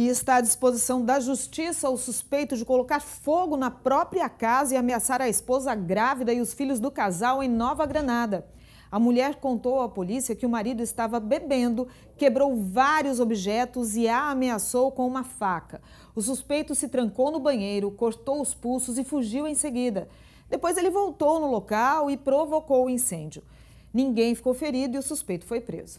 e está à disposição da justiça o suspeito de colocar fogo na própria casa e ameaçar a esposa grávida e os filhos do casal em Nova Granada. A mulher contou à polícia que o marido estava bebendo, quebrou vários objetos e a ameaçou com uma faca. O suspeito se trancou no banheiro, cortou os pulsos e fugiu em seguida. Depois ele voltou no local e provocou o incêndio. Ninguém ficou ferido e o suspeito foi preso.